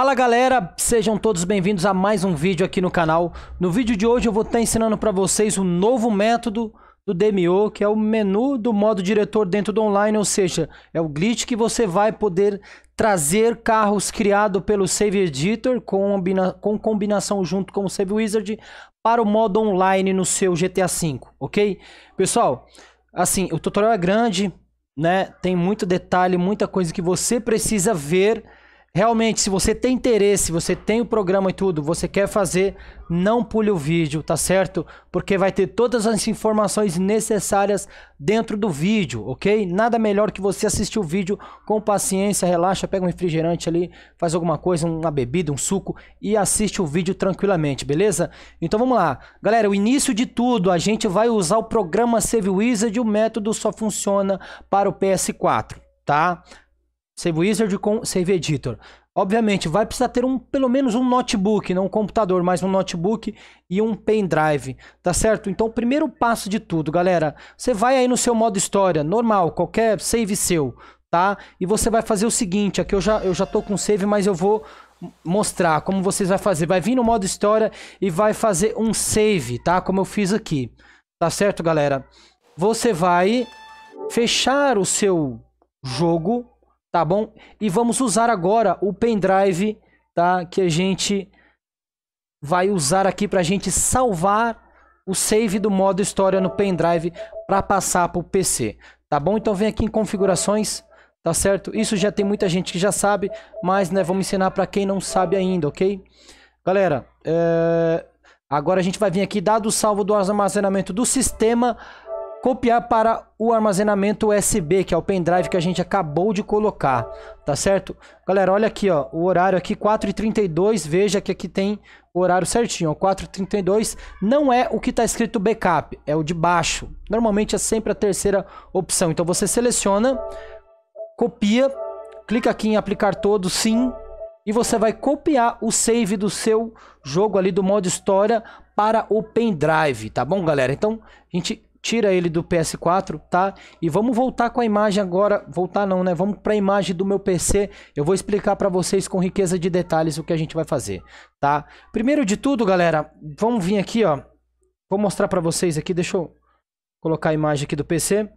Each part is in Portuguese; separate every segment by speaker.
Speaker 1: Fala galera, sejam todos bem-vindos a mais um vídeo aqui no canal. No vídeo de hoje eu vou estar ensinando para vocês o um novo método do DMO, que é o menu do modo diretor dentro do online, ou seja, é o glitch que você vai poder trazer carros criado pelo Save Editor com, com combinação junto com o Save Wizard para o modo online no seu GTA V, ok? Pessoal, assim, o tutorial é grande, né? Tem muito detalhe, muita coisa que você precisa ver realmente, se você tem interesse, você tem o programa e tudo, você quer fazer, não pule o vídeo, tá certo? Porque vai ter todas as informações necessárias dentro do vídeo, ok? Nada melhor que você assistir o vídeo com paciência, relaxa, pega um refrigerante ali, faz alguma coisa, uma bebida, um suco e assiste o vídeo tranquilamente, beleza? Então vamos lá. Galera, o início de tudo, a gente vai usar o programa Save Wizard, o método só funciona para o PS4, tá? Save Wizard com Save Editor. Obviamente, vai precisar ter um, pelo menos um notebook, não um computador, mas um notebook e um pendrive, tá certo? Então, o primeiro passo de tudo, galera, você vai aí no seu modo história, normal, qualquer save seu, tá? E você vai fazer o seguinte, aqui eu já, eu já tô com save, mas eu vou mostrar como vocês vai fazer. Vai vir no modo história e vai fazer um save, tá? Como eu fiz aqui, tá certo, galera? Você vai fechar o seu jogo, tá bom? E vamos usar agora o pendrive, tá? Que a gente vai usar aqui para a gente salvar o save do modo história no pendrive para passar para o PC, tá bom? Então vem aqui em configurações, tá certo? Isso já tem muita gente que já sabe, mas né, vamos ensinar para quem não sabe ainda, ok? Galera, é... agora a gente vai vir aqui, dado o salvo do armazenamento do sistema, copiar para o armazenamento USB, que é o pendrive que a gente acabou de colocar, tá certo? Galera, olha aqui, ó, o horário aqui 4h32, veja que aqui tem o horário certinho, ó, 4h32, não é o que está escrito backup, é o de baixo. Normalmente é sempre a terceira opção. Então você seleciona, copia, clica aqui em aplicar todo, sim, e você vai copiar o save do seu jogo ali do modo história para o pendrive, tá bom, galera? Então, a gente tira ele do PS4, tá? E vamos voltar com a imagem agora, voltar não, né? Vamos para a imagem do meu PC. Eu vou explicar para vocês com riqueza de detalhes o que a gente vai fazer, tá? Primeiro de tudo, galera, vamos vir aqui, ó. Vou mostrar para vocês aqui, deixa eu colocar a imagem aqui do PC. Uh,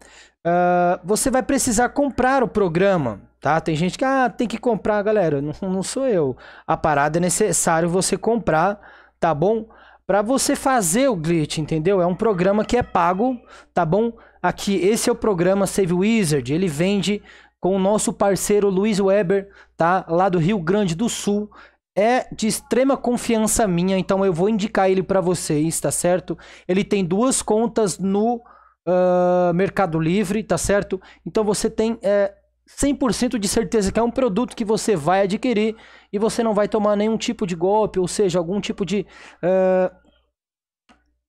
Speaker 1: ah, você vai precisar comprar o programa, tá? Tem gente que ah, tem que comprar, galera. Não, não sou eu. A parada é necessário você comprar, tá bom? para você fazer o glitch, entendeu? É um programa que é pago, tá bom? Aqui, esse é o programa Save Wizard, ele vende com o nosso parceiro Luiz Weber, tá? Lá do Rio Grande do Sul. É de extrema confiança minha, então eu vou indicar ele para vocês, tá certo? Ele tem duas contas no uh, Mercado Livre, tá certo? Então você tem é, 100% de certeza que é um produto que você vai adquirir e você não vai tomar nenhum tipo de golpe, ou seja, algum tipo de. Uh,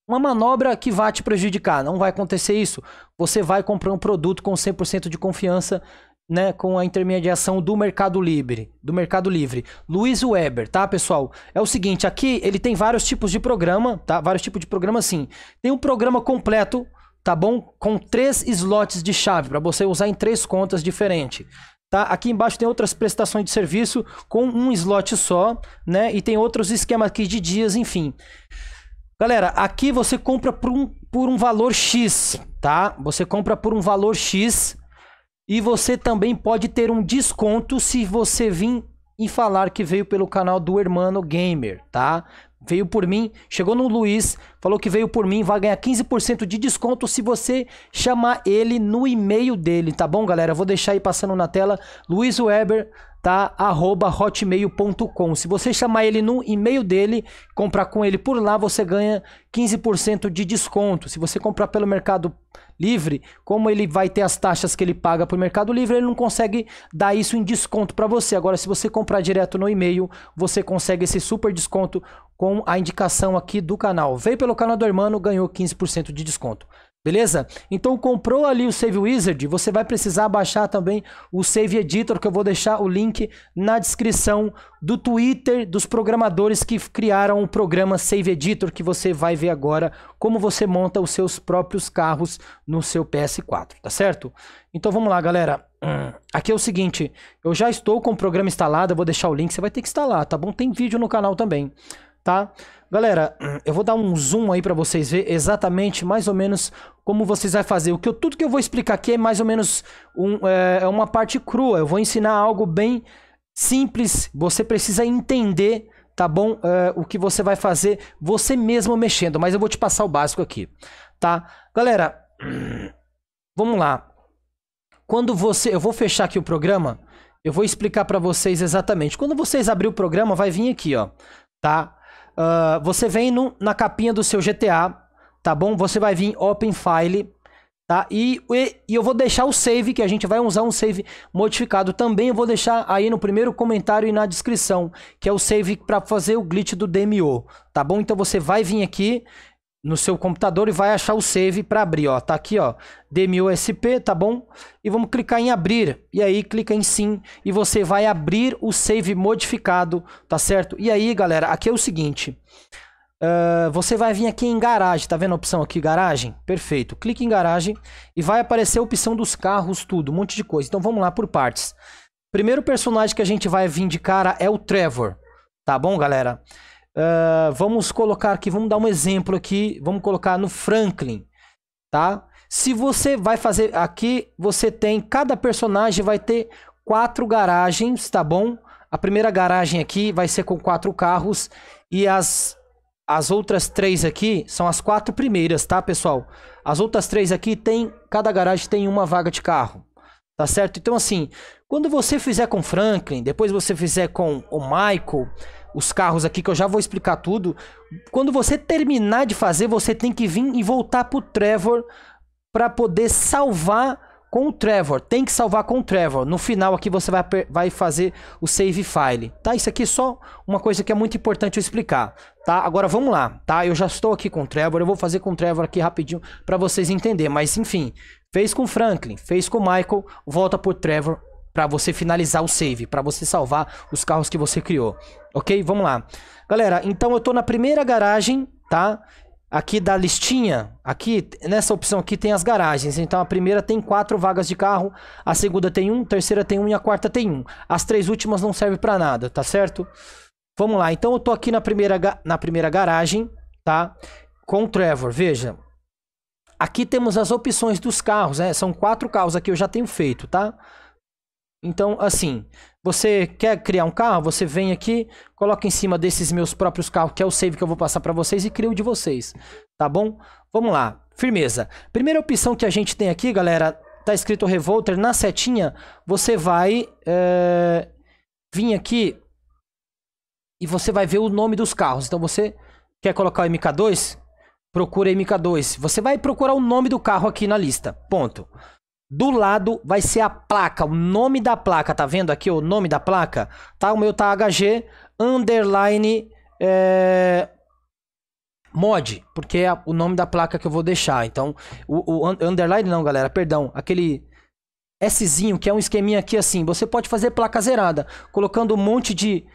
Speaker 1: uma manobra que vá te prejudicar. Não vai acontecer isso. Você vai comprar um produto com 100% de confiança. Né, com a intermediação do Mercado Livre, do Mercado Livre. Luiz Weber, tá, pessoal? É o seguinte, aqui ele tem vários tipos de programa, tá? Vários tipos de programa sim. Tem um programa completo tá bom? Com três slots de chave para você usar em três contas diferentes. Tá? Aqui embaixo tem outras prestações de serviço com um slot só, né? E tem outros esquemas aqui de dias, enfim. Galera, aqui você compra por um, por um valor X, tá? Você compra por um valor X e você também pode ter um desconto se você vir e falar que veio pelo canal do Hermano Gamer, tá? veio por mim, chegou no Luiz, falou que veio por mim, vai ganhar 15% de desconto se você chamar ele no e-mail dele, tá bom, galera? vou deixar aí passando na tela, Luiz Weber, tá? Arroba hotmail.com. Se você chamar ele no e-mail dele, comprar com ele por lá, você ganha 15% de desconto. Se você comprar pelo Mercado Livre, como ele vai ter as taxas que ele paga para o Mercado Livre, ele não consegue dar isso em desconto para você. Agora, se você comprar direto no e-mail, você consegue esse super desconto com a indicação aqui do canal. Veio pelo canal do Hermano, ganhou 15% de desconto. Beleza? Então comprou ali o Save Wizard, você vai precisar baixar também o Save Editor, que eu vou deixar o link na descrição do Twitter dos programadores que criaram o programa Save Editor, que você vai ver agora como você monta os seus próprios carros no seu PS4, tá certo? Então vamos lá, galera. Hum, aqui é o seguinte, eu já estou com o programa instalado, eu vou deixar o link, você vai ter que instalar, tá bom? Tem vídeo no canal também tá? Galera, eu vou dar um zoom aí para vocês ver exatamente mais ou menos como vocês vão fazer. O que eu, tudo que eu vou explicar aqui é mais ou menos um, é, é, uma parte crua. Eu vou ensinar algo bem simples. Você precisa entender, tá bom? É, o que você vai fazer você mesmo mexendo. Mas eu vou te passar o básico aqui, tá? Galera, vamos lá. Quando você, eu vou fechar aqui o programa. Eu vou explicar para vocês exatamente. Quando vocês abrir o programa, vai vir aqui, ó, tá? Uh, você vem no, na capinha do seu GTA, tá bom? Você vai vir Open File, tá? E, e, e, eu vou deixar o save, que a gente vai usar um save modificado também. Eu vou deixar aí no primeiro comentário e na descrição, que é o save para fazer o glitch do DMO, tá bom? Então você vai vir aqui no seu computador e vai achar o save para abrir, ó. Tá aqui, ó, DMUSP, tá bom? E vamos clicar em abrir. E aí clica em sim e você vai abrir o save modificado, tá certo? E aí, galera, aqui é o seguinte, uh, você vai vir aqui em garagem, tá vendo a opção aqui, garagem? Perfeito. Clique em garagem e vai aparecer a opção dos carros, tudo, um monte de coisa. Então vamos lá por partes. Primeiro personagem que a gente vai vir de cara é o Trevor, tá bom, galera? Uh, vamos colocar aqui, vamos dar um exemplo aqui, vamos colocar no Franklin, tá? Se você vai fazer aqui, você tem cada personagem vai ter quatro garagens, tá bom? A primeira garagem aqui vai ser com quatro carros e as as outras três aqui são as quatro primeiras, tá, pessoal? As outras três aqui tem cada garagem tem uma vaga de carro. Tá certo? Então assim, quando você fizer com Franklin, depois você fizer com o Michael, os carros aqui, que eu já vou explicar tudo. Quando você terminar de fazer, você tem que vir e voltar pro Trevor para poder salvar com o Trevor. Tem que salvar com o Trevor. No final aqui você vai, vai fazer o save file, tá? Isso aqui é só uma coisa que é muito importante eu explicar, tá? Agora vamos lá, tá? Eu já estou aqui com o Trevor, eu vou fazer com o Trevor aqui rapidinho para vocês entenderem. Mas enfim, fez com o Franklin, fez com o Michael, volta o Trevor para você finalizar o save, para você salvar os carros que você criou. Ok? Vamos lá. Galera, então eu tô na primeira garagem, tá? Aqui da listinha, aqui nessa opção aqui tem as garagens. Então a primeira tem quatro vagas de carro, a segunda tem um, a terceira tem um e a quarta tem um. As três últimas não servem para nada, tá certo? Vamos lá. Então eu tô aqui na primeira, na primeira garagem, tá? Com o Trevor, veja. Aqui temos as opções dos carros, né? São quatro carros aqui eu já tenho feito, tá? Tá? Então, assim, você quer criar um carro? Você vem aqui, coloca em cima desses meus próprios carros, que é o save que eu vou passar para vocês, e cria o de vocês. Tá bom? Vamos lá. Firmeza. Primeira opção que a gente tem aqui, galera, tá escrito Revolter. Na setinha, você vai é, vir aqui e você vai ver o nome dos carros. Então, você quer colocar o MK2? Procura MK2. Você vai procurar o nome do carro aqui na lista. Ponto. Do lado vai ser a placa, o nome da placa, tá vendo aqui o nome da placa? Tá, o meu tá HG underline é, mod, porque é o nome da placa que eu vou deixar. Então, o, o underline não, galera, perdão, aquele Szinho, que é um esqueminha aqui assim, você pode fazer placa zerada, colocando um monte de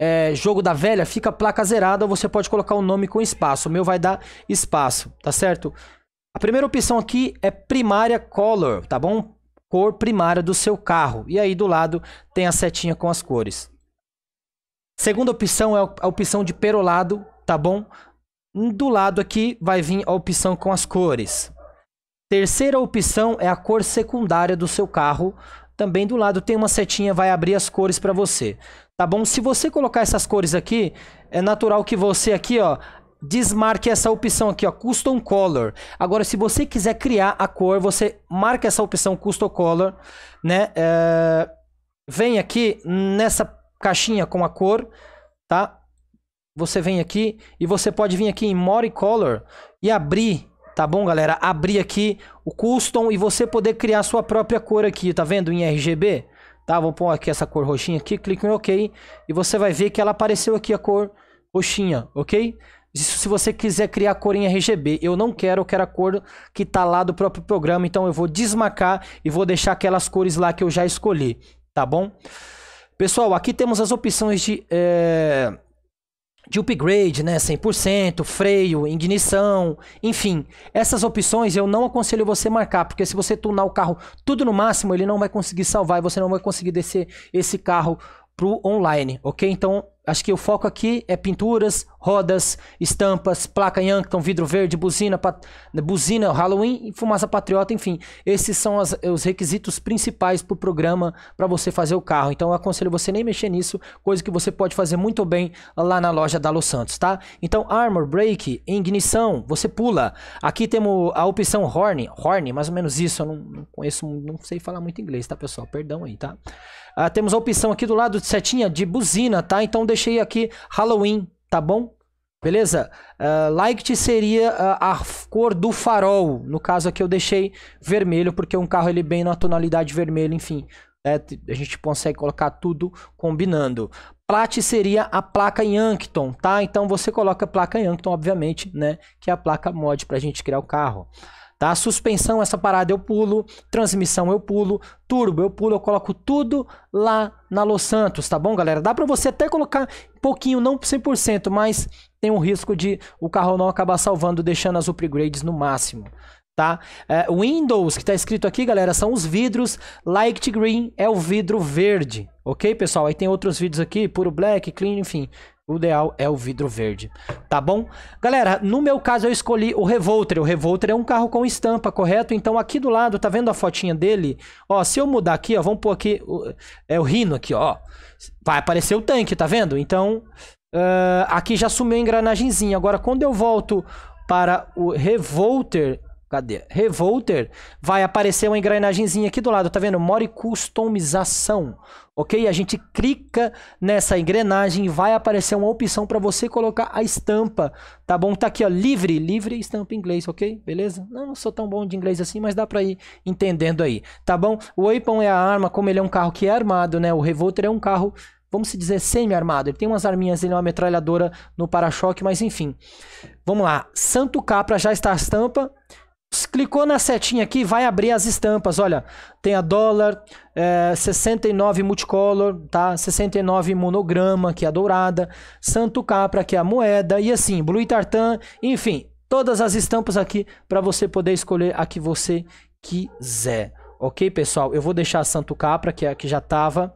Speaker 1: é, jogo da velha, fica placa zerada, ou você pode colocar o um nome com espaço. O meu vai dar espaço, tá certo? A primeira opção aqui é primária color, tá bom? Cor primária do seu carro. E aí do lado tem a setinha com as cores. Segunda opção é a opção de perolado, tá bom? Do lado aqui vai vir a opção com as cores. Terceira opção é a cor secundária do seu carro. Também do lado tem uma setinha, vai abrir as cores para você. Tá bom? Se você colocar essas cores aqui, é natural que você aqui, ó, desmarque essa opção aqui, ó, Custom Color. Agora, se você quiser criar a cor, você marca essa opção Custom Color, né? É... Vem aqui nessa caixinha com a cor, tá? Você vem aqui e você pode vir aqui em More Color e abrir, tá bom, galera? Abrir aqui o Custom e você poder criar sua própria cor aqui, tá vendo? Em RGB, tá? Vou pôr aqui essa cor roxinha aqui, clica em OK e você vai ver que ela apareceu aqui a cor roxinha, ok? Isso se você quiser criar cor em RGB. Eu não quero, eu quero a cor que está lá do próprio programa. Então eu vou desmarcar e vou deixar aquelas cores lá que eu já escolhi, tá bom? Pessoal, aqui temos as opções de, é, de upgrade, né? 100%, freio, ignição, enfim. Essas opções eu não aconselho você marcar, porque se você tunar o carro tudo no máximo, ele não vai conseguir salvar e você não vai conseguir descer esse carro pro online, ok? Então, acho que o foco aqui é pinturas, rodas, estampas, placa Yankton, vidro verde, buzina, buzina, Halloween, fumaça patriota, enfim. Esses são as, os requisitos principais para o programa para você fazer o carro. Então eu aconselho você nem mexer nisso, coisa que você pode fazer muito bem lá na loja da Los Santos, tá? Então Armor, Brake, Ignição, você pula. Aqui temos a opção Horn, Horn, mais ou menos isso, eu não, não conheço, não sei falar muito inglês, tá pessoal? Perdão aí, tá? Ah, temos a opção aqui do lado de setinha de buzina, tá? Então deixei aqui Halloween, tá bom? Beleza? Uh, ah, light seria a, ah, a cor do farol. No caso aqui eu deixei vermelho, porque um carro ele bem na tonalidade vermelha, enfim. É, a gente consegue colocar tudo combinando. Plat seria a placa Yankton, tá? Então você coloca a placa Yankton, obviamente, né? Que é a placa mod para a gente criar o carro. Tá? Suspensão, essa parada eu pulo, transmissão eu pulo, turbo eu pulo, eu coloco tudo lá na Los Santos, tá bom, galera? Dá para você até colocar pouquinho, não 100%, mas tem um risco de o carro não acabar salvando, deixando as upgrades no máximo tá? É, windows, que está escrito aqui, galera, são os vidros. Light green é o vidro verde, ok, pessoal? Aí tem outros vídeos aqui, puro black, clean, enfim. O ideal é o vidro verde, tá bom? Galera, no meu caso eu escolhi o Revolter. O Revolter é um carro com estampa, correto? Então aqui do lado, tá vendo a fotinha dele? Ó, se eu mudar aqui, ó, vamos pôr aqui... O, é o Rino aqui, ó. Vai aparecer o tanque, tá vendo? Então, uh, aqui já sumiu a engrenagemzinha. Agora, quando eu volto para o Revolter, Cadê? Revolter, vai aparecer uma engrenagemzinha aqui do lado, tá vendo? More customização, ok? A gente clica nessa engrenagem e vai aparecer uma opção para você colocar a estampa, tá bom? Tá aqui, ó, livre, livre estampa em inglês, ok? Beleza? Não, não sou tão bom de inglês assim, mas dá para ir entendendo aí, tá bom? O Weapon é a arma, como ele é um carro que é armado, né? O Revolter é um carro vamos se dizer, semi-armado. Ele tem umas arminhas, ele é uma metralhadora no para-choque, mas enfim. Vamos lá. Santo Capra já está a estampa. Clicou na setinha aqui, vai abrir as estampas. Olha, tem a dólar, é, 69 multicolor, tá? 69 monograma, que é a dourada, Santo Capra, que é a moeda, e assim, Blue Tartan, enfim, todas as estampas aqui para você poder escolher a que você quiser. Ok, pessoal? Eu vou deixar a Santo Capra, que é a que já tava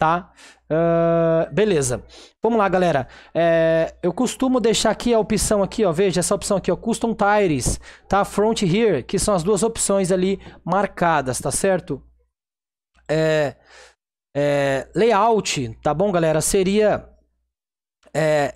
Speaker 1: tá? Uh, beleza. Vamos lá, galera. É, eu costumo deixar aqui a opção aqui, ó. Veja essa opção aqui, ó. Custom Tires, tá? Front Here, que são as duas opções ali marcadas, tá certo? É, é, layout, tá bom, galera? Seria é,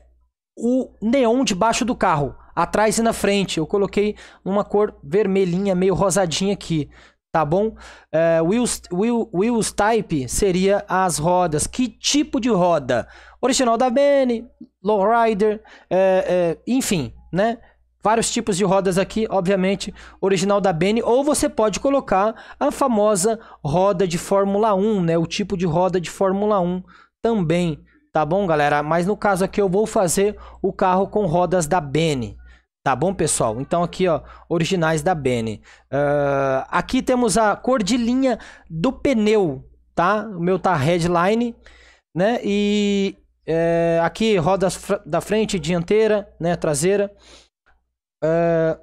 Speaker 1: o neon debaixo do carro. Atrás e na frente. Eu coloquei uma cor vermelhinha, meio rosadinha aqui, tá bom? É, wheels, wheel, wheels type seria as rodas. Que tipo de roda? Original da Bene, lowrider, é, é, enfim, né? Vários tipos de rodas aqui, obviamente, original da Bene. Ou você pode colocar a famosa roda de Fórmula 1, né? O tipo de roda de Fórmula 1 também, tá bom, galera? Mas no caso aqui eu vou fazer o carro com rodas da Bene, Tá bom, pessoal? Então aqui, ó, originais da Bene. Uh, aqui temos a cor de linha do pneu, tá? O meu tá headline, né? E é, aqui rodas fr da frente, dianteira, né? Traseira. Uh,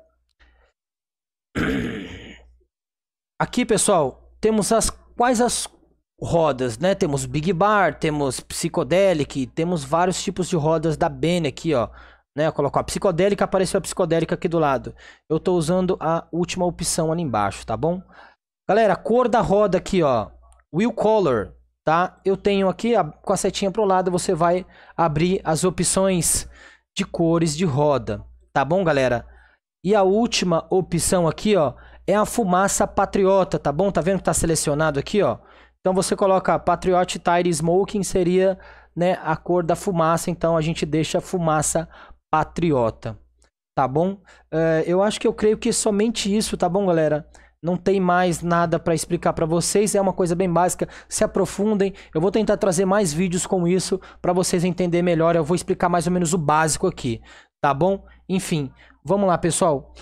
Speaker 1: aqui, pessoal, temos as quais as rodas, né? Temos Big Bar, temos Psychedelic, temos vários tipos de rodas da Bene aqui, ó. Né? Eu a psicodélica, apareceu a psicodélica aqui do lado. Eu estou usando a última opção ali embaixo, tá bom? Galera, cor da roda aqui, ó. Will Color, tá? Eu tenho aqui a, com a setinha pro lado, você vai abrir as opções de cores de roda, tá bom, galera? E a última opção aqui, ó, é a fumaça patriota, tá bom? Tá vendo que tá selecionado aqui, ó? Então você coloca Patriot Tire Smoking, seria né, a cor da fumaça. Então a gente deixa a fumaça patriota. Tá bom? Uh, eu acho que eu creio que somente isso, tá bom, galera? Não tem mais nada para explicar para vocês, é uma coisa bem básica. Se aprofundem, eu vou tentar trazer mais vídeos com isso para vocês entenderem melhor. Eu vou explicar mais ou menos o básico aqui, tá bom? Enfim, vamos lá, pessoal.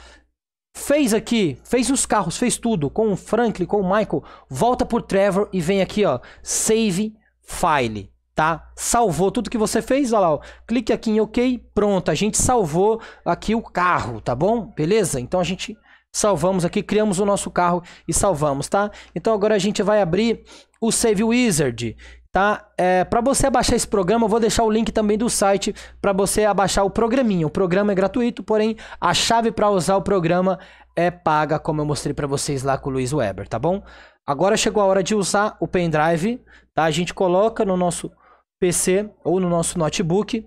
Speaker 1: Fez aqui, fez os carros, fez tudo com o Franklin, com o Michael. Volta por Trevor e vem aqui, ó, save file tá? Salvou tudo que você fez, olha lá, ó. clique aqui em OK, pronto, a gente salvou aqui o carro, tá bom? Beleza? Então a gente salvamos aqui, criamos o nosso carro e salvamos, tá? Então agora a gente vai abrir o Save Wizard, tá? É, para você abaixar esse programa, eu vou deixar o link também do site para você abaixar o programinha. O programa é gratuito, porém a chave para usar o programa é paga, como eu mostrei para vocês lá com o Luiz Weber, tá bom? Agora chegou a hora de usar o pendrive, tá? A gente coloca no nosso PC ou no nosso notebook,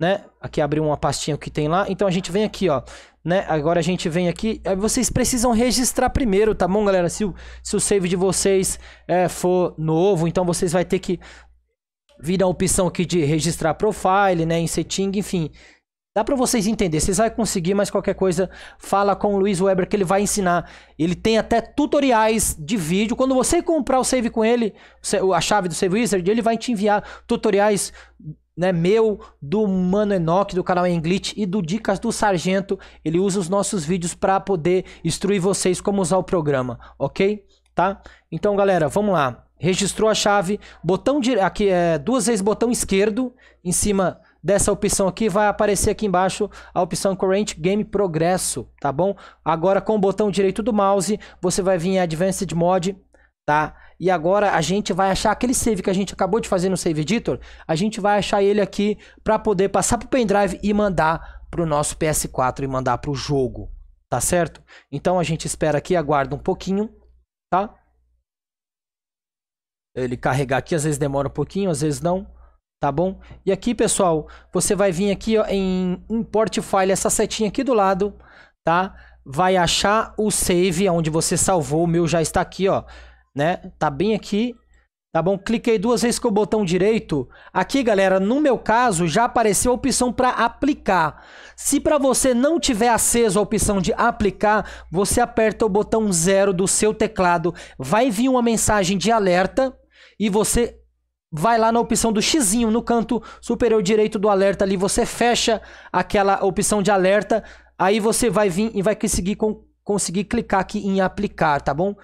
Speaker 1: né? Aqui abriu uma pastinha que tem lá. Então a gente vem aqui, ó, né? Agora a gente vem aqui. Vocês precisam registrar primeiro, tá bom, galera? Se o, se o save de vocês é, for novo, então vocês vai ter que vir a opção aqui de registrar profile, né? Em setting, enfim. Dá para vocês entender. Vocês vão conseguir, mas qualquer coisa, fala com o Luiz Weber que ele vai ensinar. Ele tem até tutoriais de vídeo. Quando você comprar o save com ele, a chave do Save Wizard, ele vai te enviar tutoriais né, meu, do Mano Enoch, do canal Englit e do Dicas do Sargento. Ele usa os nossos vídeos para poder instruir vocês como usar o programa, ok? Tá? Então, galera, vamos lá. Registrou a chave, botão aqui é duas vezes botão esquerdo em cima dessa opção aqui, vai aparecer aqui embaixo a opção Current Game Progresso, tá bom? Agora com o botão direito do mouse, você vai vir em Advanced Mode, tá? E agora a gente vai achar aquele save que a gente acabou de fazer no Save Editor, a gente vai achar ele aqui para poder passar pro pendrive e mandar pro nosso PS4 e mandar pro jogo, tá certo? Então a gente espera aqui, aguarda um pouquinho, tá? Ele carregar aqui, às vezes demora um pouquinho, às vezes não tá bom? E aqui, pessoal, você vai vir aqui ó, em Import File, essa setinha aqui do lado, tá? Vai achar o save, onde você salvou, o meu já está aqui, ó, né? Tá bem aqui, tá bom? Cliquei duas vezes com o botão direito. Aqui, galera, no meu caso, já apareceu a opção para aplicar. Se para você não tiver aceso a opção de aplicar, você aperta o botão zero do seu teclado, vai vir uma mensagem de alerta e você vai lá na opção do xizinho no canto superior direito do alerta ali, você fecha aquela opção de alerta, aí você vai vir e vai conseguir, conseguir clicar aqui em aplicar, tá bom?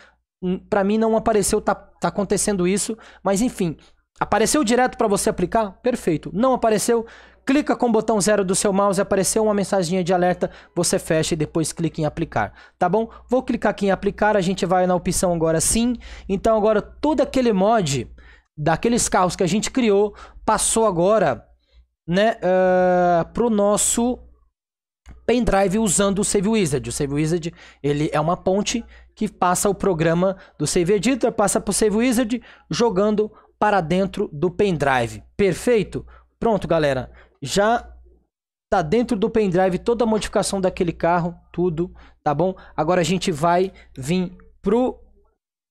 Speaker 1: Hum, para mim não apareceu, tá, tá acontecendo isso, mas enfim, apareceu direto para você aplicar? Perfeito. Não apareceu? Clica com o botão zero do seu mouse, apareceu uma mensaginha de alerta, você fecha e depois clica em aplicar, tá bom? Vou clicar aqui em aplicar, a gente vai na opção agora sim. Então agora todo aquele mod daqueles carros que a gente criou passou agora né, uh, eh, para o nosso pendrive usando o Save Wizard. O Save Wizard ele é uma ponte que passa o programa do Save Editor, passa para o Save Wizard, jogando para dentro do pendrive. Perfeito? Pronto, galera. Já tá dentro do pendrive toda a modificação daquele carro, tudo, tá bom? Agora a gente vai vir pro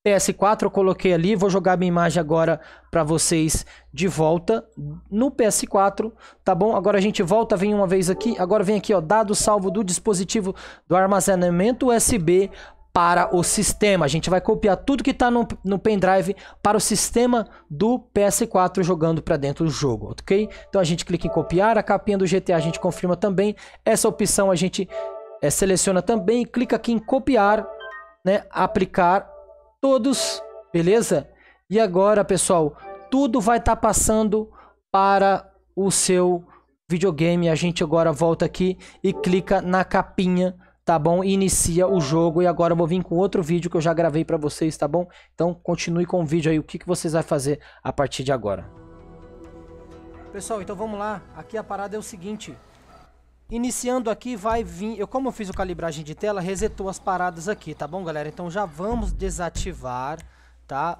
Speaker 1: PS4 eu coloquei ali, vou jogar minha imagem agora para vocês de volta no PS4, tá bom? Agora a gente volta, vem uma vez aqui, agora vem aqui, ó, dado salvo do dispositivo do armazenamento USB para o sistema. A gente vai copiar tudo que está no, no pendrive para o sistema do PS4 jogando para dentro do jogo, ok? Então a gente clica em copiar, a capinha do GTA a gente confirma também, essa opção a gente é, seleciona também, clica aqui em copiar, né, aplicar todos, beleza? E agora, pessoal, tudo vai estar tá passando para o seu videogame. A gente agora volta aqui e clica na capinha, tá bom? E inicia o jogo. E agora eu vou vir com outro vídeo que eu já gravei para vocês, tá bom? Então continue com o vídeo aí, o que, que vocês vão fazer a partir de agora. Pessoal, então vamos lá. Aqui a parada é o seguinte. Iniciando aqui, vai vir... Eu, como eu fiz o calibragem de tela, resetou as paradas aqui, tá bom, galera? Então já vamos desativar, tá?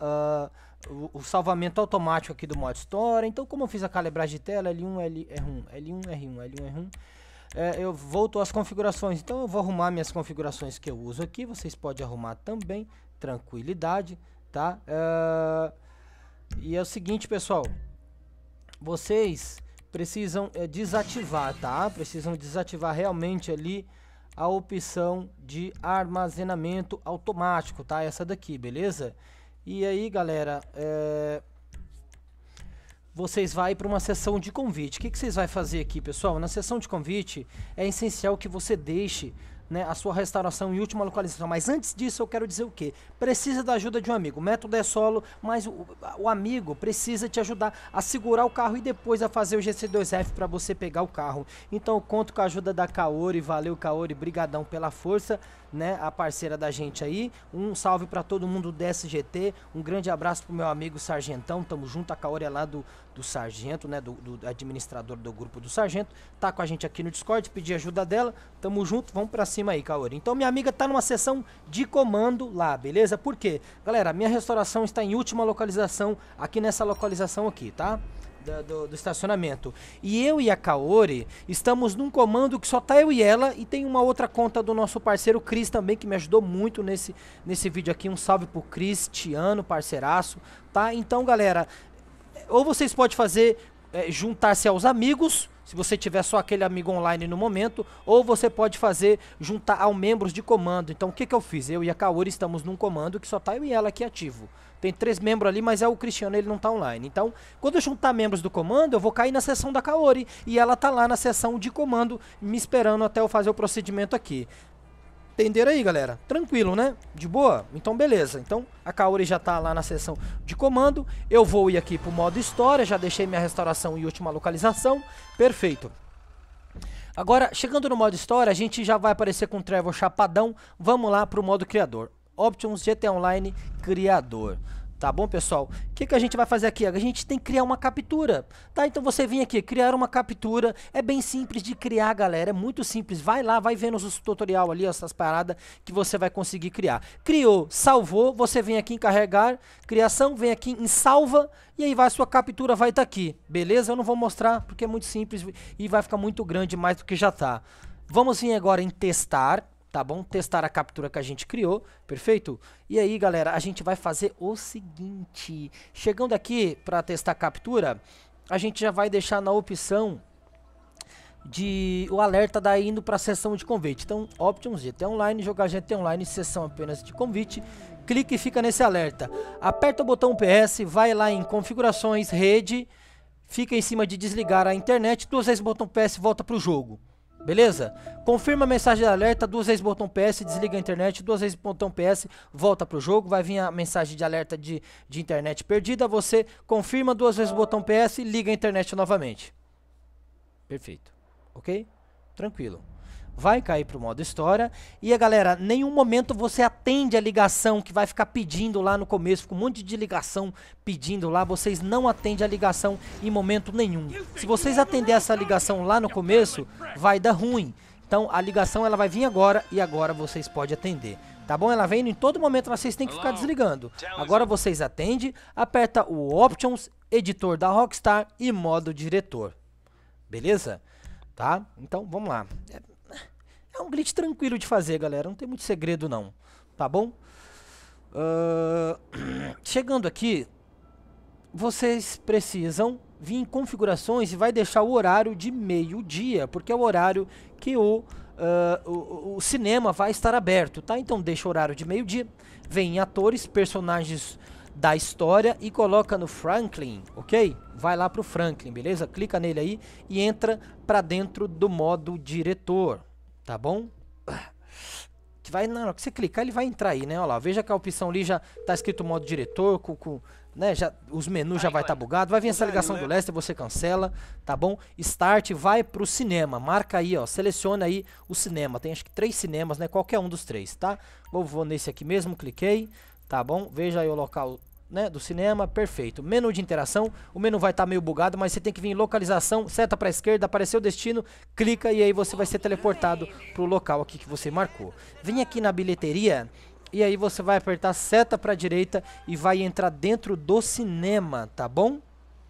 Speaker 1: Uh, o, o, salvamento automático aqui do mod Store. Então, como eu fiz a calibragem de tela, L1, L, R1, L1, R1, L1, R1... É, eu volto às configurações, então eu vou arrumar minhas configurações que eu uso aqui, vocês podem arrumar também, tranquilidade, tá? Uh, e é o seguinte, pessoal, vocês precisam é, desativar, tá? Precisam desativar realmente ali a opção de armazenamento automático, tá? Essa daqui, beleza? E aí, galera, é... vocês vão para uma sessão de convite. O que, que vocês vai fazer aqui, pessoal? Na sessão de convite é essencial que você deixe né, a sua restauração e última localização. Mas antes disso, eu quero dizer o quê? Precisa da ajuda de um amigo. O método é solo, mas o, o amigo precisa te ajudar a segurar o carro e depois a fazer o GC2F para você pegar o carro. Então, eu conto com a ajuda da Kaori. Valeu, Kaori. Brigadão pela força, né, a parceira da gente aí. Um salve para todo mundo do SGT. Um grande abraço pro meu amigo Sargentão. Tamo junto. A Kaori é lá do do sargento, né, do, do, administrador do grupo do sargento, tá com a gente aqui no Discord, pedir ajuda dela, tamo junto, vamos pra cima aí, Kaori. Então minha amiga tá numa sessão de comando lá, beleza? Por quê? Galera, minha restauração está em última localização, aqui nessa localização aqui, tá? Do, do, do, estacionamento. E eu e a Kaori estamos num comando que só tá eu e ela e tem uma outra conta do nosso parceiro Cris também que me ajudou muito nesse, nesse vídeo aqui. Um salve pro Cristiano, parceiraço, tá? Então, galera, ou vocês podem fazer é, juntar-se aos amigos, se você tiver só aquele amigo online no momento, ou você pode fazer juntar ao membros de comando. Então o que, que eu fiz? Eu e a Kaori estamos num comando que só tá eu e ela aqui ativo. Tem três membros ali, mas é o Cristiano, ele não tá online. Então, quando eu juntar membros do comando, eu vou cair na seção da Kaori. E ela tá lá na seção de comando, me esperando até eu fazer o procedimento aqui. Entenderam aí, galera? Tranquilo, né? De boa? Então, beleza. Então, a Kaori já tá lá na seção de comando. Eu vou ir aqui pro modo história. Já deixei minha restauração e última localização. Perfeito. Agora, chegando no modo história, a gente já vai aparecer com o Trevor chapadão. Vamos lá pro modo criador. Options GT Online Criador. Tá bom, pessoal? O que, que a gente vai fazer aqui? A gente tem que criar uma captura. Tá, então você vem aqui, criar uma captura. É bem simples de criar, galera. É muito simples. Vai lá, vai vendo os tutorial ali, essas paradas que você vai conseguir criar. Criou, salvou. Você vem aqui em carregar, criação, vem aqui em salva. E aí vai a sua captura, vai estar tá aqui. Beleza? Eu não vou mostrar porque é muito simples e vai ficar muito grande mais do que já tá. Vamos vir agora em testar tá bom? Testar a captura que a gente criou, perfeito? E aí, galera, a gente vai fazer o seguinte. Chegando aqui para testar a captura, a gente já vai deixar na opção de o alerta daí indo para a sessão de convite. Então, options GT Online, jogar GT Online, sessão apenas de convite. Clique e fica nesse alerta. Aperta o botão PS, vai lá em configurações, rede, fica em cima de desligar a internet, duas vezes o botão PS volta para o jogo. Beleza? Confirma a mensagem de alerta, duas vezes botão PS, desliga a internet, duas vezes botão PS, volta pro jogo, vai vir a mensagem de alerta de, de internet perdida, você confirma duas vezes botão PS, liga a internet novamente. Perfeito. Ok? Tranquilo vai cair para o modo história. E a galera, nenhum momento você atende a ligação que vai ficar pedindo lá no começo, com um monte de ligação pedindo lá, vocês não atendem a ligação em momento nenhum. Se vocês atender essa ligação lá no começo, vai dar ruim. Então a ligação ela vai vir agora e agora vocês podem atender. Tá bom? Ela vem em todo momento, vocês têm que ficar desligando. Agora vocês atendem, aperta o Options, Editor da Rockstar e Modo Diretor. Beleza? Tá? Então vamos lá. É um glitch tranquilo de fazer, galera. Não tem muito segredo, não. Tá bom? Uh, chegando aqui, vocês precisam vir em configurações e vai deixar o horário de meio-dia, porque é o horário que o, uh, o, o, cinema vai estar aberto, tá? Então deixa o horário de meio-dia, vem em atores, personagens da história e coloca no Franklin, ok? Vai lá pro Franklin, beleza? Clica nele aí e entra para dentro do modo diretor tá bom? Que vai, na hora que você clicar, ele vai entrar aí, né? Olha lá, veja que a opção ali já tá escrito modo diretor, com, com né, já, os menus já vai estar tá bugado. Vai vir essa ligação né? do Lester, você cancela, tá bom? Start, vai pro cinema, marca aí, ó, seleciona aí o cinema. Tem acho que três cinemas, né? Qualquer um dos três, tá? Vou, vou nesse aqui mesmo, cliquei, tá bom? Veja aí o local né, do cinema, perfeito. Menu de interação, o menu vai estar tá meio bugado, mas você tem que vir em localização, seta para esquerda, aparecer o destino, clica e aí você vai ser teleportado para o local aqui que você marcou. Vem aqui na bilheteria, e aí você vai apertar seta para direita e vai entrar dentro do cinema, tá bom?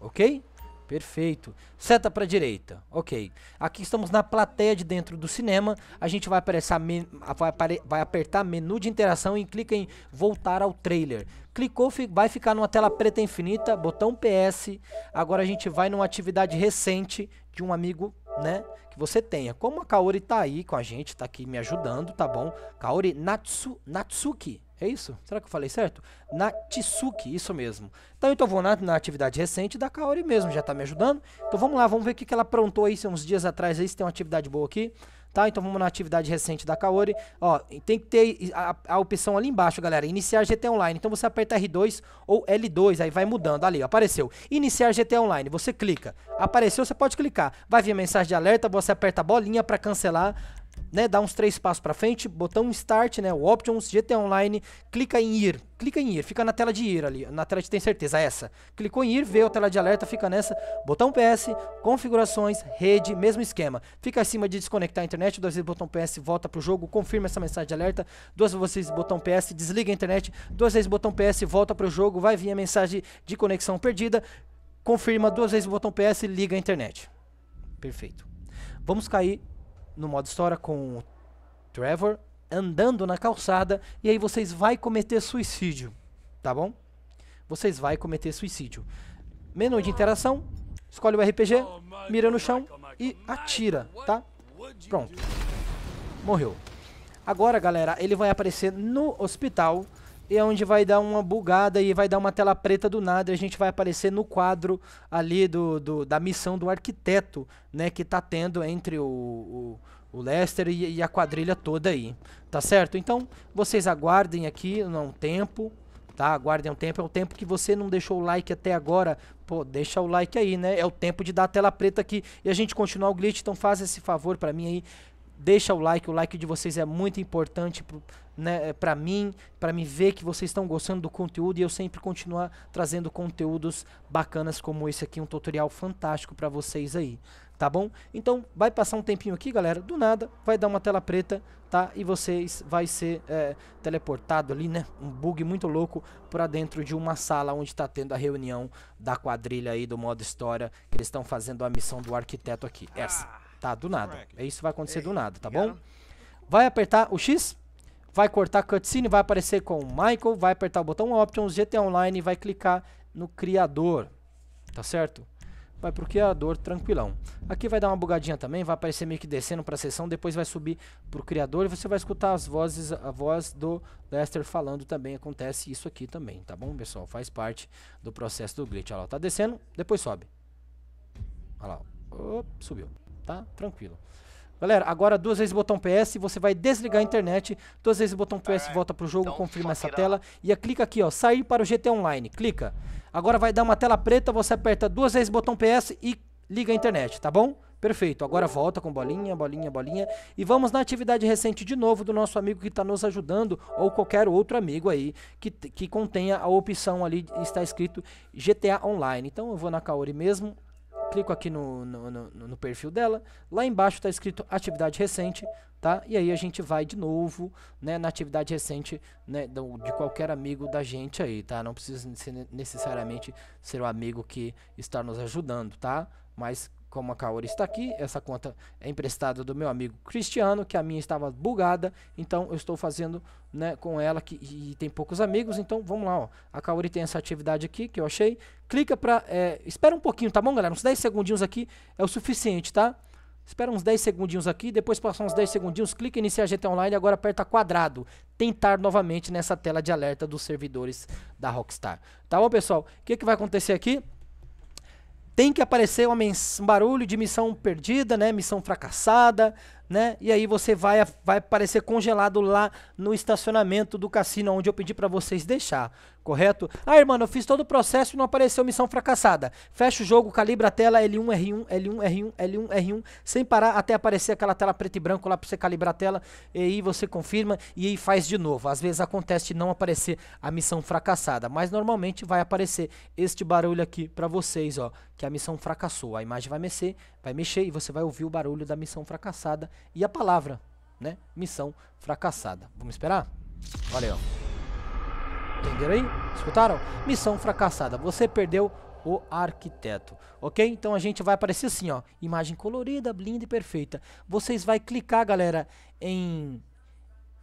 Speaker 1: Ok? Perfeito. Seta para direita. Ok. Aqui estamos na plateia de dentro do cinema. A gente vai, apressar, vai apertar menu de interação e clica em voltar ao trailer. Clicou, vai ficar numa tela preta infinita, botão PS. Agora a gente vai numa atividade recente de um amigo, né, que você tenha. Como a Kaori tá aí com a gente, tá aqui me ajudando, tá bom? Kaori Natsu, Natsuki, é isso? Será que eu falei certo? Natsuki, isso mesmo. Então, eu vou na, na, atividade recente da Kaori mesmo, já tá me ajudando. Então vamos lá, vamos ver o que, que ela aprontou aí uns dias atrás, aí se tem uma atividade boa aqui tá? Então vamos na atividade recente da Kaori. Ó, tem que ter a, a opção ali embaixo, galera, iniciar GT Online. Então você aperta R2 ou L2, aí vai mudando ali, ó, apareceu. Iniciar GT Online, você clica. Apareceu, você pode clicar. Vai vir mensagem de alerta, você aperta a bolinha para cancelar né, dá uns três passos para frente, botão Start, né, o Options, GT Online, clica em ir, clica em ir, fica na tela de ir ali, na tela de tem certeza, é essa. Clicou em ir, vê a tela de alerta, fica nessa, botão PS, configurações, rede, mesmo esquema. Fica acima de desconectar a internet, duas vezes botão PS, volta pro jogo, confirma essa mensagem de alerta, duas vezes botão PS, desliga a internet, duas vezes botão PS, volta pro jogo, vai vir a mensagem de conexão perdida, confirma duas vezes o botão PS, liga a internet. Perfeito. Vamos cair no modo história com o Trevor andando na calçada e aí vocês vai cometer suicídio, tá bom? Vocês vai cometer suicídio. Menu de interação, escolhe o RPG, mira no chão e atira, tá? Pronto. Morreu. Agora, galera, ele vai aparecer no hospital e é onde vai dar uma bugada e vai dar uma tela preta do nada e a gente vai aparecer no quadro ali do, do da missão do arquiteto, né, que tá tendo entre o, o, o Lester e, e, a quadrilha toda aí, tá certo? Então, vocês aguardem aqui um tempo, tá? Aguardem um tempo, é o tempo que você não deixou o like até agora, pô, deixa o like aí, né? É o tempo de dar a tela preta aqui e a gente continuar o glitch, então faz esse favor para mim aí, deixa o like, o like de vocês é muito importante pro, né, é para mim, para me ver que vocês estão gostando do conteúdo e eu sempre continuar trazendo conteúdos bacanas como esse aqui, um tutorial fantástico para vocês aí, tá bom? Então vai passar um tempinho aqui, galera, do nada, vai dar uma tela preta, tá? E vocês vai ser é, teleportado ali, né? Um bug muito louco para dentro de uma sala onde está tendo a reunião da quadrilha aí do modo história que eles estão fazendo a missão do arquiteto aqui, essa. Tá, do nada. é Isso vai acontecer é, do nada, tá bom? Vai apertar o X, vai cortar cutscene, vai aparecer com Michael, vai apertar o botão Options, GTA Online e vai clicar no criador, tá certo? Vai pro criador tranquilão. Aqui vai dar uma bugadinha também, vai aparecer meio que descendo para a sessão, depois vai subir pro criador e você vai escutar as vozes, a voz do Lester falando também, acontece isso aqui também, tá bom, pessoal? Faz parte do processo do glitch. Olha lá, tá descendo, depois sobe. Olha lá, op, subiu tá? Tranquilo. Galera, agora duas vezes o botão PS, você vai desligar a internet, duas vezes o botão PS volta pro jogo, então, confirma essa tela, e clica aqui, ó, sair para o GT Online, clica. Agora vai dar uma tela preta, você aperta duas vezes o botão PS e liga a internet, tá bom? Perfeito, agora volta com bolinha, bolinha, bolinha. E vamos na atividade recente de novo do nosso amigo que está nos ajudando, ou qualquer outro amigo aí que, que contenha a opção ali, está escrito GTA Online. Então eu vou na Kaori mesmo, clico aqui no, no, no, no perfil dela, lá embaixo está escrito atividade recente, tá? E aí a gente vai de novo, né, na atividade recente, né, do, de qualquer amigo da gente aí, tá? Não precisa ser necessariamente ser o amigo que está nos ajudando, tá? Mas como a Kaori está aqui, essa conta é emprestada do meu amigo Cristiano, que a minha estava bugada, então eu estou fazendo né, com ela que, e tem poucos amigos, então vamos lá. Ó. A Kaori tem essa atividade aqui que eu achei. Clica para... É, espera um pouquinho, tá bom, galera? Uns 10 segundinhos aqui é o suficiente, tá? Espera uns 10 segundinhos aqui, depois passar uns 10 segundinhos, clica em iniciar GT Online e agora aperta quadrado. Tentar novamente nessa tela de alerta dos servidores da Rockstar. Tá bom, pessoal? O que, que vai acontecer aqui? tem que aparecer uma um barulho de missão perdida, né? Missão fracassada, né? E aí você vai vai congelado lá no estacionamento do cassino onde eu pedi para vocês deixar, correto? Ah, irmão, eu fiz todo o processo e não apareceu missão fracassada. Fecha o jogo, calibra a tela L1 R1 L1 R1 L1 R1 sem parar até aparecer aquela tela preto e branco lá para você calibrar a tela e aí você confirma e aí faz de novo. Às vezes acontece não aparecer a missão fracassada, mas normalmente vai aparecer este barulho aqui para vocês, ó, que a missão fracassou. A imagem vai mexer, vai mexer e você vai ouvir o barulho da missão fracassada e a palavra, né? Missão fracassada. Vamos esperar? Valeu. Entenderam aí? Escutaram? Missão fracassada. Você perdeu o arquiteto, ok? Então a gente vai aparecer assim, ó, imagem colorida, linda e perfeita. Vocês vai clicar, galera, em,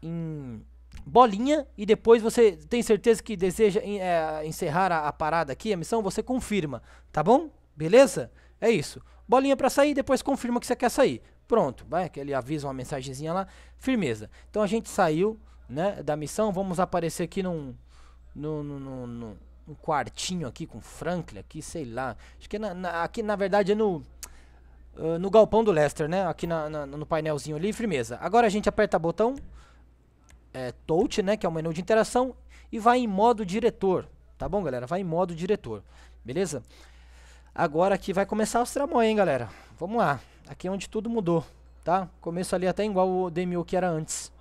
Speaker 1: em bolinha e depois você tem certeza que deseja é, encerrar a, a, parada aqui, a missão, você confirma, tá bom? Beleza? É isso. Bolinha para sair, depois confirma que você quer sair. Pronto, vai, que ele avisa uma mensagenzinha lá, firmeza. Então a gente saiu, né, da missão, vamos aparecer aqui num, num, num, num, num quartinho aqui com Franklin aqui, sei lá. Acho que na, na, aqui na verdade é no uh, no galpão do Lester, né? Aqui na, na, no painelzinho ali, firmeza. Agora a gente aperta botão é, touch, né, que é o menu de interação e vai em modo diretor, tá bom, galera? Vai em modo diretor. Beleza? Agora aqui vai começar os tramões, hein, galera? Vamos lá. Aqui é onde tudo mudou, tá? Começo ali até igual o DMU que era antes.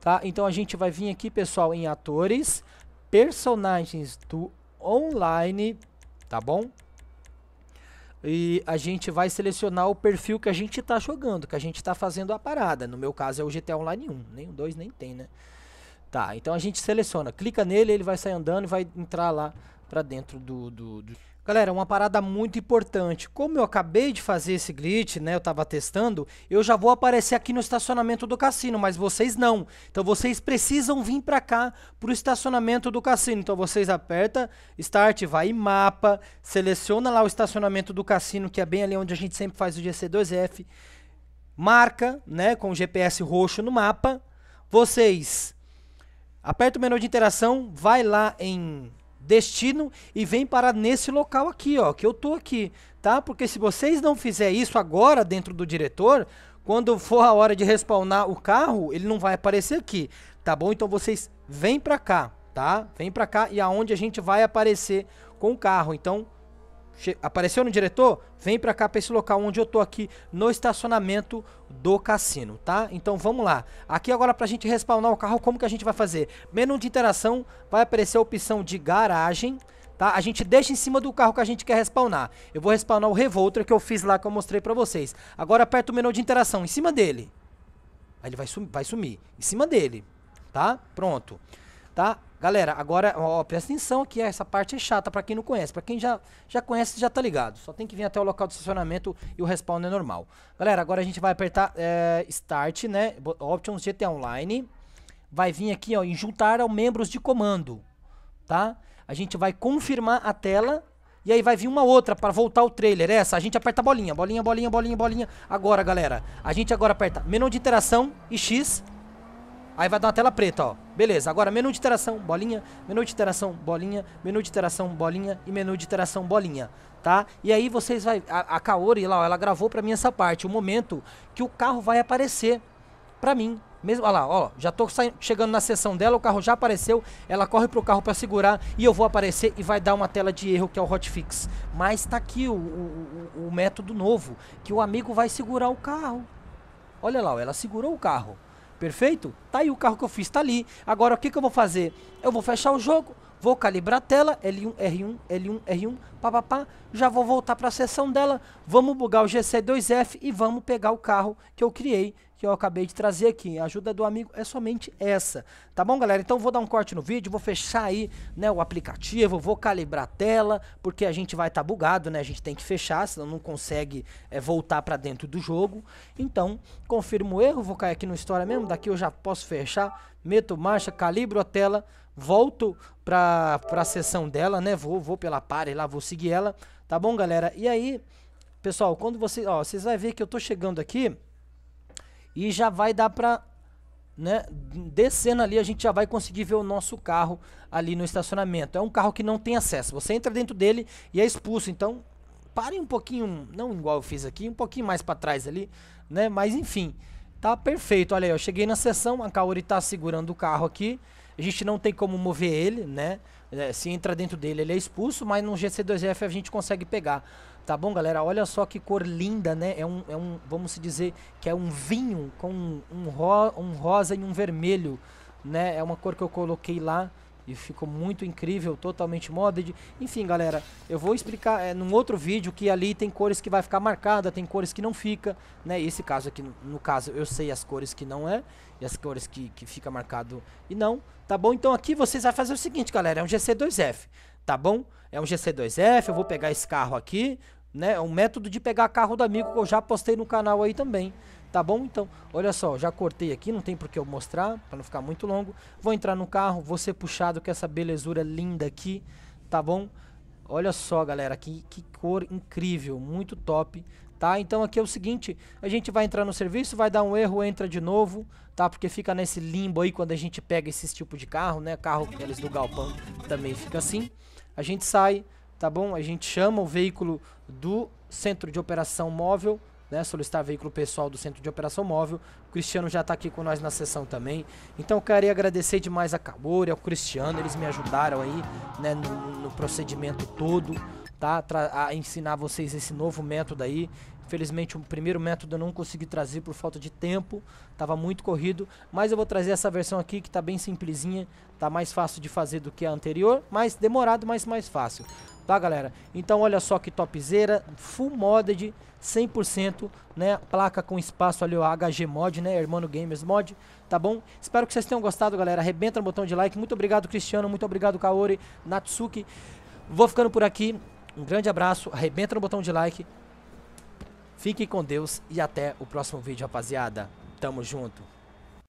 Speaker 1: Tá? Então a gente vai vir aqui, pessoal, em atores, personagens do online, tá bom? E a gente vai selecionar o perfil que a gente está jogando, que a gente está fazendo a parada. No meu caso é o GTA Online 1, nem o 2 nem tem, né? Tá, então a gente seleciona, clica nele, ele vai sair andando e vai entrar lá para dentro do, do, do... Galera, uma parada muito importante. Como eu acabei de fazer esse glitch, né, eu tava testando, eu já vou aparecer aqui no estacionamento do cassino, mas vocês não. Então vocês precisam vir para cá pro estacionamento do cassino. Então vocês aperta start, vai em mapa, seleciona lá o estacionamento do cassino, que é bem ali onde a gente sempre faz o GC2F. Marca, né, com o GPS roxo no mapa. Vocês aperta o menu de interação, vai lá em destino e vem parar nesse local aqui, ó, que eu tô aqui, tá? Porque se vocês não fizer isso agora dentro do diretor, quando for a hora de respawnar o carro, ele não vai aparecer aqui, tá bom? Então vocês vêm para cá, tá? Vem para cá e aonde a gente vai aparecer com o carro. Então, apareceu no diretor? Vem para cá para esse local onde eu tô aqui no estacionamento do cassino, tá? Então vamos lá. Aqui agora pra gente respawnar o carro, como que a gente vai fazer? Menu de interação, vai aparecer a opção de garagem, tá? A gente deixa em cima do carro que a gente quer respawnar. Eu vou respawnar o Revolter que eu fiz lá, que eu mostrei pra vocês. Agora aperta o menu de interação, em cima dele. Aí ele vai, sum vai sumir, em cima dele, tá? Pronto tá? Galera, agora, ó, presta atenção aqui, essa parte é chata para quem não conhece. Para quem já, já conhece, já tá ligado. Só tem que vir até o local de estacionamento e o respawn é normal. Galera, agora a gente vai apertar é, Start, né? Options GT Online. Vai vir aqui, ó, em juntar ao membros de comando, tá? A gente vai confirmar a tela e aí vai vir uma outra para voltar o trailer. É essa, a gente aperta bolinha, bolinha, bolinha, bolinha, bolinha. Agora, galera, a gente agora aperta menu de interação e X Aí vai dar uma tela preta, ó. Beleza, agora menu de interação, bolinha, menu de interação, bolinha, menu de interação, bolinha e menu de interação, bolinha, tá? E aí vocês vai a, a Kaori lá, ó, ela gravou pra mim essa parte, o momento que o carro vai aparecer pra mim. Mesmo, olha lá, ó, já tô saindo, chegando na sessão dela, o carro já apareceu, ela corre pro carro para segurar e eu vou aparecer e vai dar uma tela de erro que é o hotfix. Mas tá aqui o, o, o método novo, que o amigo vai segurar o carro. Olha lá, ó, ela segurou o carro. Perfeito? Tá aí o carro que eu fiz, tá ali. Agora o que, que eu vou fazer? Eu vou fechar o jogo, vou calibrar a tela, L1, R1, L1, R1, papapá, já vou voltar para a sessão dela, vamos bugar o GC2F e vamos pegar o carro que eu criei que eu acabei de trazer aqui. A ajuda do amigo é somente essa, tá bom, galera? Então vou dar um corte no vídeo, vou fechar aí né, o aplicativo, vou calibrar a tela, porque a gente vai estar tá bugado, né? A gente tem que fechar, senão não consegue é, voltar para dentro do jogo. Então, confirmo o erro, vou cair aqui no história mesmo, daqui eu já posso fechar, meto marcha, calibro a tela, volto para a sessão dela, né? Vou, vou pela pare lá, vou seguir ela, tá bom, galera? E aí... Pessoal, quando você, ó, vocês vai ver que eu tô chegando aqui, e já vai dar para né, descendo ali a gente já vai conseguir ver o nosso carro ali no estacionamento. É um carro que não tem acesso. Você entra dentro dele e é expulso. Então, pare um pouquinho, não igual eu fiz aqui, um pouquinho mais para trás ali, né? Mas enfim, tá perfeito. Olha aí, eu cheguei na sessão, a Kaori tá segurando o carro aqui. A gente não tem como mover ele, né? É, se entra dentro dele, ele é expulso, mas no GC2F a gente consegue pegar. Tá bom, galera? Olha só que cor linda, né? É um, é um vamos dizer, que é um vinho com um, um, ro um rosa e um vermelho, né? É uma cor que eu coloquei lá e ficou muito incrível, totalmente modded. Enfim, galera, eu vou explicar é, num outro vídeo que ali tem cores que vai ficar marcada, tem cores que não fica, né? Esse caso aqui, no caso, eu sei as cores que não é e as cores que, que fica marcado e não, tá bom? Então aqui vocês vão fazer o seguinte, galera, é um GC2F, tá bom? É um GC2F, eu vou pegar esse carro aqui, né? É um método de pegar carro do amigo que eu já postei no canal aí também, tá bom? Então, olha só, já cortei aqui, não tem por que eu mostrar, para não ficar muito longo. Vou entrar no carro, vou ser puxado com essa belezura linda aqui, tá bom? Olha só, galera, que, que cor incrível, muito top, Tá? Então aqui é o seguinte, a gente vai entrar no serviço, vai dar um erro, entra de novo, tá? Porque fica nesse limbo aí quando a gente pega esses tipo de carro, né? Carro aqueles do galpão também fica assim. A gente sai, tá bom? A gente chama o veículo do centro de operação móvel, né? Solicitar veículo pessoal do centro de operação móvel. O Cristiano já está aqui com nós na sessão também. Então eu queria agradecer demais a Cabori, ao Cristiano, eles me ajudaram aí, né? no, no procedimento todo, tá? a ensinar vocês esse novo método aí. Felizmente, o primeiro método eu não consegui trazer por falta de tempo, estava muito corrido, mas eu vou trazer essa versão aqui que está bem simplesinha, está mais fácil de fazer do que a anterior, mas demorado, mas mais fácil, tá galera? Então olha só que topzera, full modded, 100%, né? Placa com espaço ali, o Mod, né? Hermano Gamers Mod, tá bom? Espero que vocês tenham gostado, galera. Arrebenta no botão de like. Muito obrigado, Cristiano. Muito obrigado, Kaori, Natsuki. Vou ficando por aqui. Um grande abraço. Arrebenta no botão de like. Fique com Deus e até o próximo vídeo, rapaziada. Tamo junto.